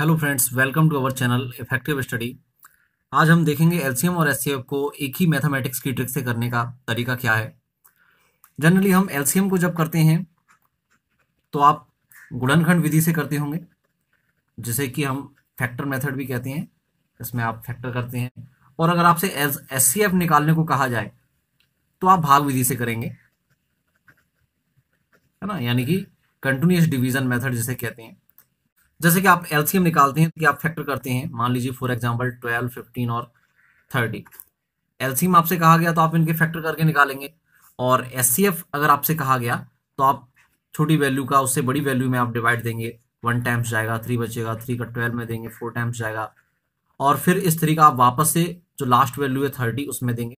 hello friends welcome to our channel effective study आज हम देखेंगे एलसीएम और एस को एक ही मैथमेटिक्स की ट्रिक से करने का तरीका क्या है जनरली हम एलसीएम को जब करते हैं तो आप गुणनखंड विधि से करते होंगे जिसे कि हम फैक्टर मेथड भी कहते हैं इसमें आप फैक्टर करते हैं और अगर आपसे एस निकालने को कहा जाए तो आप भाग विधि से करेंगे है ना यानी कि कंटिन्यूस डिवीजन मेथड जिसे कहते हैं जैसे कि आप एलसीएम निकालते हैं कि आप फैक्टर करते हैं मान लीजिए फॉर एग्जाम्पल ट्वेल्व फिफ्टीन और थर्टी एलसीएम आपसे कहा गया तो आप इनके फैक्टर करके निकालेंगे और एस अगर आपसे कहा गया तो आप छोटी वैल्यू का उससे बड़ी वैल्यू में आप डिवाइड देंगे वन टाइम्स जाएगा थ्री बचेगा थ्री का ट्वेल्व में देंगे फोर टाइम्स जाएगा और फिर इस का आप वापस से जो लास्ट वैल्यू है थर्टी उसमें देंगे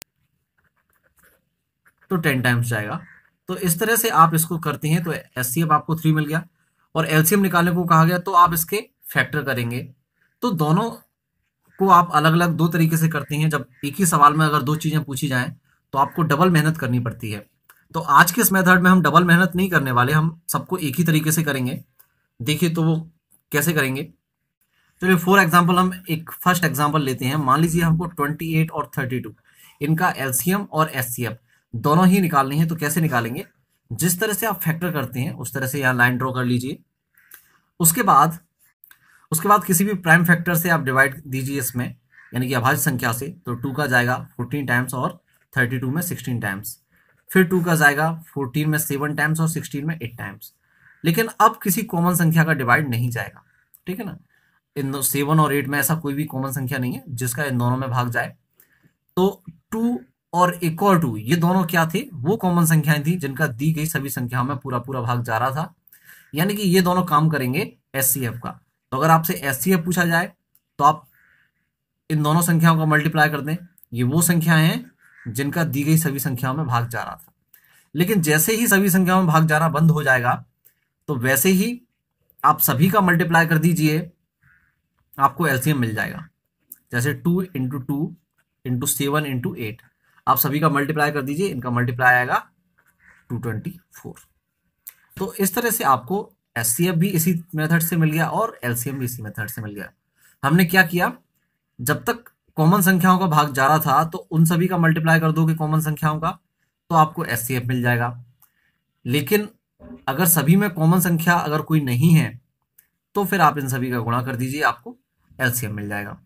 तो टेन टाइम्स जाएगा तो इस तरह से आप इसको करते हैं तो एस आपको थ्री मिल गया और एलसीएम निकालने को कहा गया तो आप इसके फैक्टर करेंगे तो दोनों को आप अलग अलग दो तरीके से करते हैं जब एक ही सवाल में अगर दो चीज़ें पूछी जाए तो आपको डबल मेहनत करनी पड़ती है तो आज के इस मेथड में हम डबल मेहनत नहीं करने वाले हम सबको एक ही तरीके से करेंगे देखिए तो वो कैसे करेंगे चलिए फॉर एग्जाम्पल हम एक फर्स्ट एग्जाम्पल लेते हैं मान लीजिए हमको ट्वेंटी एट और थर्टी टू इनका एलसीएम और एस दोनों ही निकालनी है तो कैसे निकालेंगे जिस तरह से आप फैक्टर करते हैं उस तरह से यहाँ लाइन ड्रॉ कर लीजिए उसके बाद उसके बाद किसी भी प्राइम फैक्टर से आप डिवाइड दीजिए इसमें यानी कि अभाज्य संख्या से तो टू का जाएगा फोर्टीन टाइम्स और थर्टी टू में सिक्सटीन टाइम्स फिर टू का जाएगा फोर्टीन में सेवन टाइम्स और सिक्सटीन में एट टाइम्स लेकिन अब किसी कॉमन संख्या का डिवाइड नहीं जाएगा ठीक है ना इन सेवन और एट में ऐसा कोई भी कॉमन संख्या नहीं है जिसका इन दोनों में भाग जाए तो टू और इक्वल टू ये दोनों क्या थे वो कॉमन संख्याएं थी जिनका दी गई सभी संख्याओं में पूरा पूरा भाग जा रहा था यानी कि ये दोनों काम करेंगे एस का तो अगर आपसे एस पूछा जाए तो आप इन दोनों संख्याओं का मल्टीप्लाई कर दें ये वो संख्याएं हैं जिनका दी गई सभी संख्याओं में भाग जा रहा था लेकिन जैसे ही सभी संख्याओं में भाग जाना बंद हो जाएगा तो वैसे ही आप सभी का मल्टीप्लाई कर दीजिए आपको एलसीएम मिल जाएगा जैसे two into two into seven into eight आप सभी का मल्टीप्लाई कर दीजिए इनका मल्टीप्लाई आएगा टू ट्वेंटी फोर तो इस तरह से आपको एस भी इसी मेथड से मिल गया और एल भी इसी मेथड से मिल गया हमने क्या किया जब तक कॉमन संख्याओं का भाग जा रहा था तो उन सभी का मल्टीप्लाई कर दोगे कॉमन संख्याओं का तो आपको एस मिल जाएगा लेकिन अगर सभी में कॉमन संख्या अगर कोई नहीं है तो फिर आप इन सभी का गुणा कर दीजिए आपको एल मिल जाएगा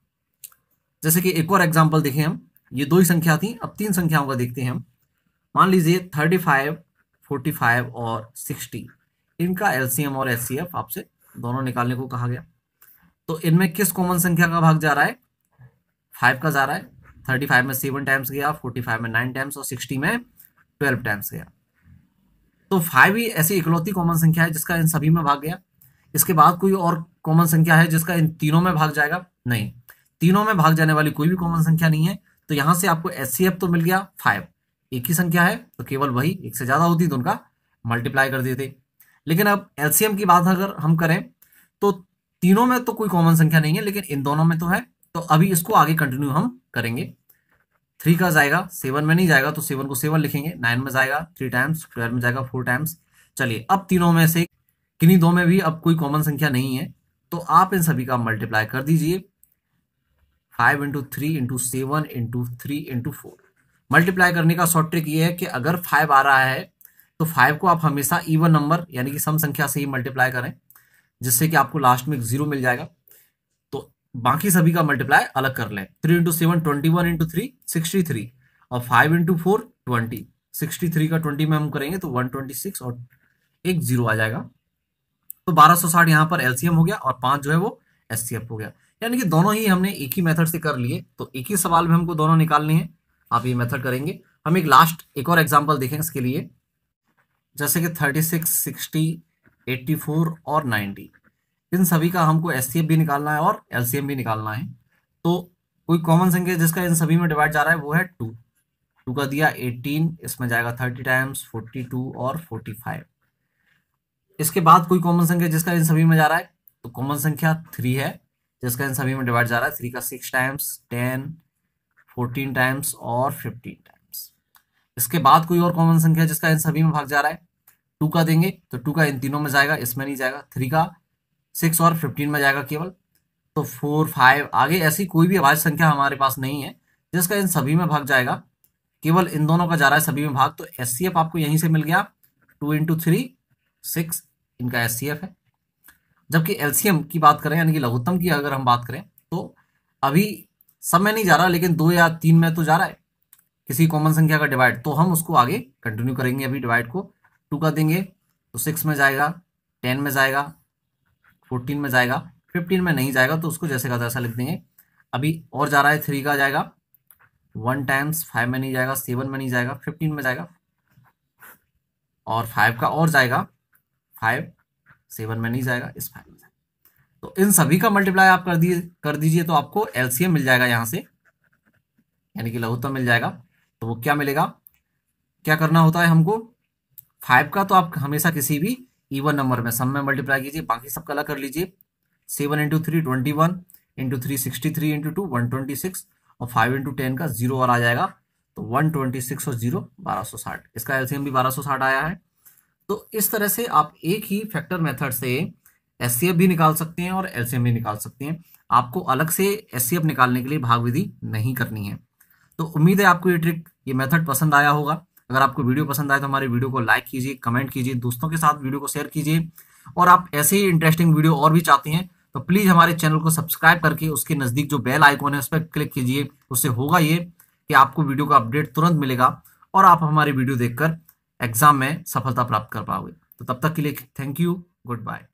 जैसे कि एक और एग्जाम्पल देखें हम ये दो ही संख्या थी अब तीन संख्याओं का देखते हैं हम मान लीजिए थर्टी फाइव फोर्टी फाइव और सिक्सटी इनका एलसीएम और एस आपसे दोनों निकालने को कहा गया तो इनमें किस कॉमन संख्या का भाग जा रहा है फाइव का जा रहा है थर्टी फाइव में सेवन टाइम्स गया फोर्टी फाइव में नाइन टाइम्स और सिक्सटी में ट्वेल्व टाइम्स गया तो फाइव ही ऐसी इकलौती कॉमन संख्या है जिसका इन सभी में भाग गया इसके बाद कोई और कॉमन संख्या है जिसका इन तीनों में भाग जाएगा नहीं तीनों में भाग जाने वाली कोई भी कॉमन संख्या नहीं है तो यहां से आपको एस तो मिल गया फाइव एक ही संख्या है तो केवल वही एक से ज़्यादा होती तो उनका मल्टीप्लाई कर देते लेकिन अब एल की बात अगर हम करें तो तीनों में तो कोई कॉमन संख्या नहीं है लेकिन इन दोनों में तो है तो अभी इसको आगे कंटिन्यू हम करेंगे थ्री का जाएगा सेवन में नहीं जाएगा तो सेवन को सेवन लिखेंगे नाइन में जाएगा थ्री टाइम्स ट्वेल्व में जाएगा फोर टाइम्स चलिए अब तीनों में से किन्हीं दो में भी अब कोई कॉमन संख्या नहीं है तो आप इन सभी का मल्टीप्लाई कर दीजिए five into three into seven into three into four multiply करने का शॉर्ट ट्रिक ये है कि अगर फाइव आ रहा है तो फाइव को आप हमेशा इवन नंबर यानी कि सम संख्या से ही मल्टीप्लाई करें जिससे कि आपको लास्ट में एक जीरो मिल जाएगा तो बाकी सभी का मल्टीप्लाई अलग कर लें three into seven twenty one into three sixty three और five into four twenty sixty three का ट्वेंटी में हम करेंगे तो वन ट्वेंटी सिक्स और एक जीरो आ जाएगा तो बारह सौ साठ यहाँ पर एलसीएम हो गया और पांच जो है वो एस हो गया यानी कि दोनों ही हमने एक ही मेथड से कर लिए तो एक ही सवाल में हमको दोनों निकालने हैं आप ये मेथड करेंगे हम एक लास्ट एक और एग्जाम्पल देखें इसके लिए जैसे कि thirty six sixty eighty four और नाइन्टी इन सभी का हमको एस भी निकालना है और एल भी निकालना है तो कोई कॉमन संख्या जिसका इन सभी में डिवाइड जा रहा है वो है टू टू का दिया एटीन इसमें जाएगा थर्टी टाइम्स फोर्टी टू और फोर्टी फाइव इसके बाद कोई कॉमन संख्या जिसका इन सभी में जा रहा है तो कॉमन संख्या थ्री है जिसका इन सभी में डिवाइड जा रहा है थ्री का six times ten fourteen times और फिफ्टीन टाइम्स इसके बाद कोई और कॉमन संख्या है जिसका इन सभी में भाग जा रहा है टू का देंगे तो टू का इन तीनों में जाएगा इसमें नहीं जाएगा थ्री का सिक्स और फिफ्टीन में जाएगा केवल तो फोर फाइव आगे ऐसी कोई भी अभाज्य संख्या हमारे पास नहीं है जिसका इन सभी में भाग जाएगा केवल इन दोनों का जा रहा है सभी में भाग तो एस आपको यहीं से मिल गया टू इंटू थ्री सिक्स इनका एस है जबकि एलसीएम की बात करें यानी कि लघुत्तम की अगर हम बात करें तो अभी सब में नहीं जा रहा लेकिन दो या तीन में तो जा रहा है किसी कॉमन संख्या का डिवाइड तो हम उसको आगे कंटिन्यू करेंगे अभी डिवाइड को टू का देंगे तो सिक्स में जाएगा टेन में जाएगा फोर्टीन में जाएगा फिफ्टीन में नहीं जाएगा तो उसको जैसे का तैसा लिख देंगे अभी और जा रहा है थ्री का जाएगा वन टाइम्स फाइव में नहीं जाएगा सेवन में नहीं जाएगा फिफ्टीन में जाएगा और फाइव का और जाएगा फाइव सेवन में नहीं जाएगा इस फाइव में जाएगा तो इन सभी का मल्टीप्लाई आप कर दिए कर दीजिए तो आपको एलसीएम मिल जाएगा यहाँ से यानी कि लघुत्तम मिल जाएगा तो वो क्या मिलेगा क्या करना होता है हमको फाइव का तो आप हमेशा किसी भी इवन नंबर में सम में मल्टीप्लाई कीजिए बाकी सब अलग कर लीजिए seven into three twenty one into three sixty three into two one twenty six और फाइव इंटू टेन का जीरो और आ जाएगा तो वन ट्वेंटी सिक्स और जीरो बारह सौ साठ इसका एलसीएम भी बारह सौ साठ आया है तो इस तरह से आप एक ही फैक्टर मेथड से एस भी निकाल सकते हैं और एलसीएम भी निकाल सकते हैं आपको अलग से एस निकालने के लिए भाग विधि नहीं करनी है तो उम्मीद है आपको ये ट्रिक ये मेथड पसंद आया होगा अगर आपको वीडियो पसंद आए तो हमारे वीडियो को लाइक कीजिए कमेंट कीजिए दोस्तों के साथ वीडियो को शेयर कीजिए और आप ऐसे ही इंटरेस्टिंग वीडियो और भी चाहते हैं तो प्लीज़ हमारे चैनल को सब्सक्राइब करके उसके नज़दीक जो बेल आइकॉन है उस पर क्लिक कीजिए उससे होगा ये कि आपको वीडियो का अपडेट तुरंत मिलेगा और आप हमारी वीडियो देखकर एग्ज़ाम में सफलता प्राप्त कर पाओगे तो तब तक के लिए थैंक यू गुड बाय